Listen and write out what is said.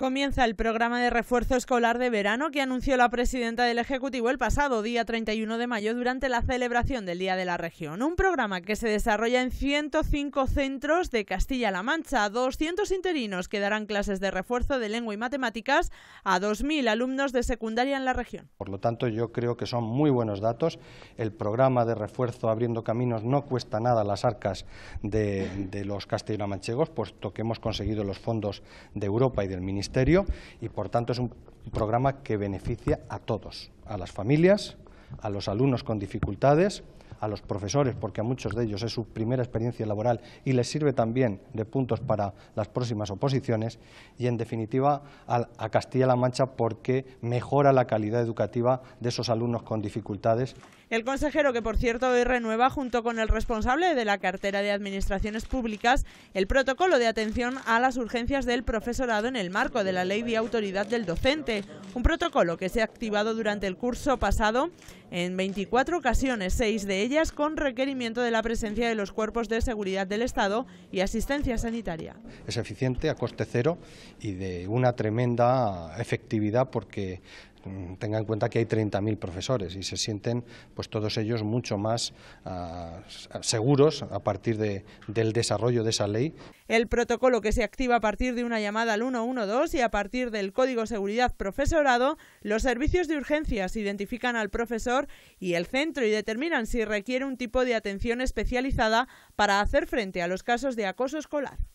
Comienza el programa de refuerzo escolar de verano que anunció la presidenta del Ejecutivo el pasado día 31 de mayo durante la celebración del Día de la Región. Un programa que se desarrolla en 105 centros de Castilla-La Mancha, 200 interinos que darán clases de refuerzo de lengua y matemáticas a 2.000 alumnos de secundaria en la región. Por lo tanto, yo creo que son muy buenos datos. El programa de refuerzo Abriendo Caminos no cuesta nada las arcas de, los castellano puesto que hemos conseguido los fondos de Europa y del Ministerio y, por tanto, es un programa que beneficia a todos, a las familias, a los alumnos con dificultades, a los profesores, porque a muchos de ellos es su primera experiencia laboral y les sirve también de puntos para las próximas oposiciones, y en definitiva a Castilla-La Mancha porque mejora la calidad educativa de esos alumnos con dificultades. El consejero, que por cierto hoy renueva junto con el responsable de la cartera de Administraciones Públicas el protocolo de atención a las urgencias del profesorado en el marco de la Ley de Autoridad del Docente, un protocolo que se ha activado durante el curso pasado en 24 ocasiones, seis de ellas con requerimiento de la presencia de los cuerpos de seguridad del Estado y asistencia sanitaria. Es eficiente, a coste cero y de una tremenda efectividad porque Mm, tenga en cuenta que hay 30.000 profesores y se sienten pues todos ellos mucho más ah, seguros a partir del desarrollo de esa ley. El protocolo que se activa a partir de una llamada al 112 y a partir del Código Seguridad Profesorado, los servicios de urgencias identifican al profesor y el centro y determinan si requiere un tipo de atención especializada para hacer frente a los casos de acoso escolar.